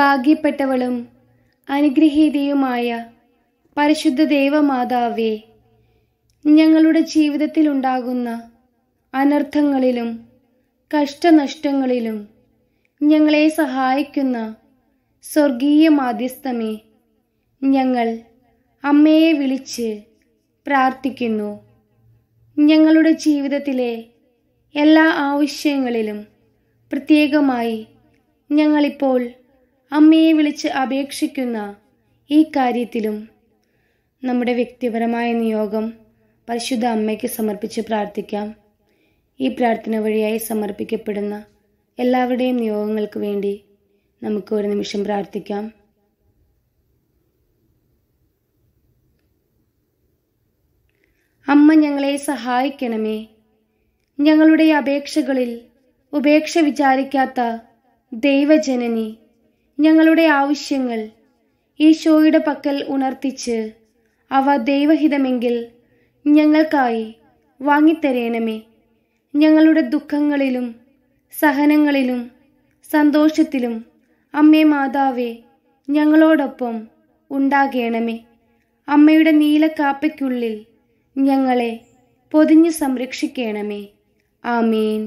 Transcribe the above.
ഭാഗ്യപ്പെട്ടവളും അനുഗ്രഹീതയുമായ പരിശുദ്ധ ദേവമാതാവേ ഞങ്ങളുടെ ജീവിതത്തിൽ ഉണ്ടാകുന്ന അനർത്ഥങ്ങളിലും കഷ്ടനഷ്ടങ്ങളിലും ഞങ്ങളെ സഹായിക്കുന്ന സ്വർഗീയ മാധ്യസ്ഥമേ ഞങ്ങൾ അമ്മയെ വിളിച്ച് പ്രാർത്ഥിക്കുന്നു ഞങ്ങളുടെ ജീവിതത്തിലെ എല്ലാ ആവശ്യങ്ങളിലും പ്രത്യേകമായി ഞങ്ങളിപ്പോൾ അമ്മയെ വിളിച്ച് അപേക്ഷിക്കുന്ന ഈ കാര്യത്തിലും നമ്മുടെ വ്യക്തിപരമായ നിയോഗം പരിശുദ്ധ അമ്മയ്ക്ക് സമർപ്പിച്ച് പ്രാർത്ഥിക്കാം ഈ പ്രാർത്ഥന വഴിയായി സമർപ്പിക്കപ്പെടുന്ന എല്ലാവരുടെയും നിയോഗങ്ങൾക്ക് വേണ്ടി നമുക്ക് ഒരു നിമിഷം പ്രാർത്ഥിക്കാം അമ്മ ഞങ്ങളെ സഹായിക്കണമേ ഞങ്ങളുടെ അപേക്ഷകളിൽ ഉപേക്ഷ വിചാരിക്കാത്ത ദൈവജനനി ഞങ്ങളുടെ ആവശ്യങ്ങൾ ഈശോയുടെ പക്കൽ ഉണർത്തിച്ച് അവ ദൈവഹിതമെങ്കിൽ ഞങ്ങൾക്കായി വാങ്ങിത്തരേണമേ ഞങ്ങളുടെ ദുഃഖങ്ങളിലും സഹനങ്ങളിലും സന്തോഷത്തിലും അമ്മേ മാതാവേ ഞങ്ങളോടൊപ്പം ഉണ്ടാകേണമേ അമ്മയുടെ നീലക്കാപ്പയ്ക്കുള്ളിൽ ഞങ്ങളെ പൊതിഞ്ഞു സംരക്ഷിക്കണമേ ആമീൻ